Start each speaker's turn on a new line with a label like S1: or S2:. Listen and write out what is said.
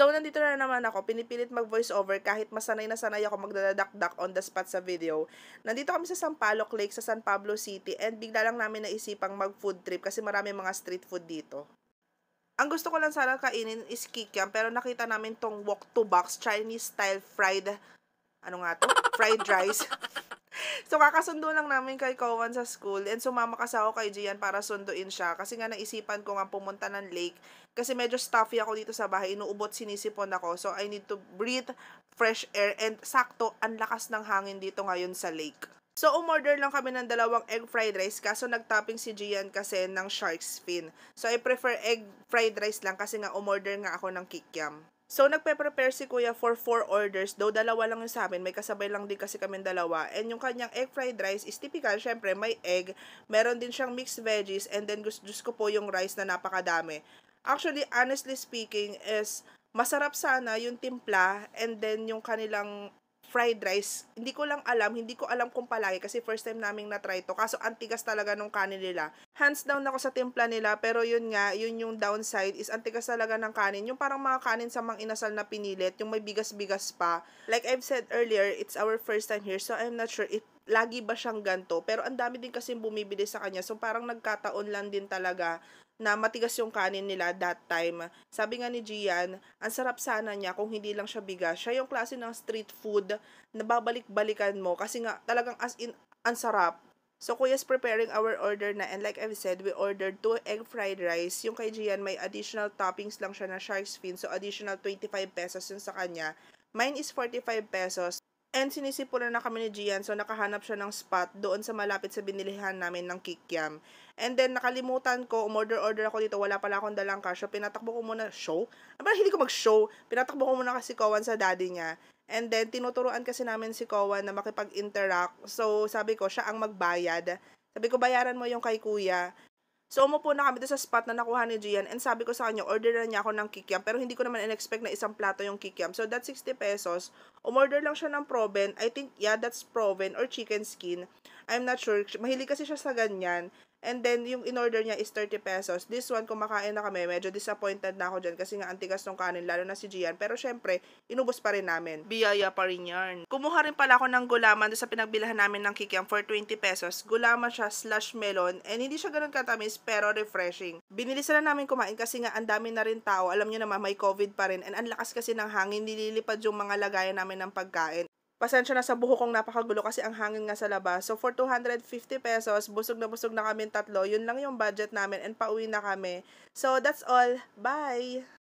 S1: So, nandito na naman ako, pinipilit mag-voiceover kahit masanay na sanay ako magdadadakdak on the spot sa video. Nandito kami sa Sampaloc Lake sa San Pablo City and bigla lang namin naisipang mag-food trip kasi marami mga street food dito. Ang gusto ko lang sana kainin is kikiam pero nakita namin tong wok to box Chinese style fried, ano nga to? Fried rice. so, kakasundo lang namin kay Kowan sa school and sumama kasi ako kay Gian para sunduin siya kasi nga naisipan ko nga pumunta ng lake kasi medyo stuffy ako dito sa bahay, inuubot, sinisipon ako. So, I need to breathe fresh air and sakto, ang lakas ng hangin dito ngayon sa lake. So, umorder lang kami ng dalawang egg fried rice kaso nagtopping si Gian kasi ng shark's fin. So, I prefer egg fried rice lang kasi nga umorder nga ako ng kikyam. So, nagpe-prepare si kuya for four orders. Though, dalawa lang yung sa amin. May kasabay lang din kasi kami dalawa. And yung kanyang egg fried rice is typical. syempre, may egg. Meron din siyang mixed veggies. And then, gusto, gusto ko po yung rice na napakadami. Actually, honestly speaking, is masarap sana yung timpla and then yung kanilang fried rice. Hindi ko lang alam. Hindi ko alam kung palagi kasi first time naming na-try to. Kaso, antigas talaga nung kanin nila hands down ako sa timpla nila, pero yun nga, yun yung downside is antigas talaga ng kanin. Yung parang mga kanin sa mang inasal na pinilit, yung may bigas-bigas pa. Like I've said earlier, it's our first time here, so I'm not sure if lagi ba siyang ganto. Pero ang dami din kasi bumibili sa kanya, so parang nagkataon lang din talaga na matigas yung kanin nila that time. Sabi nga ni Gian, ang sarap sana niya kung hindi lang siya bigas. Siya yung klase ng street food na babalik-balikan mo kasi nga talagang as in ang sarap So, Kuya's preparing our order na and like I've said, we ordered two egg fried rice. Yung kay Gian, may additional toppings lang siya na shark's fin. So, additional 25 pesos yun sa kanya. Mine is 45 pesos. And sinisipulan na kami ni Gian so nakahanap siya ng spot doon sa malapit sa binilihan namin ng kikyam. And then nakalimutan ko, umorder-order ako dito, wala pala akong dalang cash. So pinatakbo ko muna, show? Parang hindi ko mag-show. Pinatakbo ko muna kasi Kowan sa daddy niya. And then tinuturuan kasi namin si Kowan na makipag-interact. So sabi ko, siya ang magbayad. Sabi ko, bayaran mo yung kay kuya. So, umupo na kami doon sa spot na nakuha ni Gian and sabi ko sa kanya, orderan niya ako ng kikiam. Pero hindi ko naman in-expect na isang plato yung kikiam. So, that's 60 pesos. Umorder lang siya ng proven. I think, yeah, that's proven or chicken skin. I'm not sure. Mahilig kasi siya sa ganyan. And then, yung in-order niya is 30 pesos. This one, kumakain na kami. Medyo disappointed na ako dyan kasi nga antigas ng kanin, lalo na si Gian. Pero syempre, inubos pa rin namin. Biyaya pa rin yan. Kumuha rin pala ako ng gulaman doon sa pinagbilahan namin ng kikiam for 20 pesos. Gulaman siya slash melon. And hindi siya ganun katamis pero refreshing. Binili sila namin kumain kasi nga ang dami na rin tao. Alam niyo naman, may COVID pa rin. And ang lakas kasi ng hangin, nililipad yung mga lagayan namin ng pagkain. Pasensya na sa buho kong napakagulo kasi ang hangin nga sa labas. So for 250 pesos, busog na busog na kami tatlo. Yun lang yung budget namin and pauwi na kami. So that's all. Bye!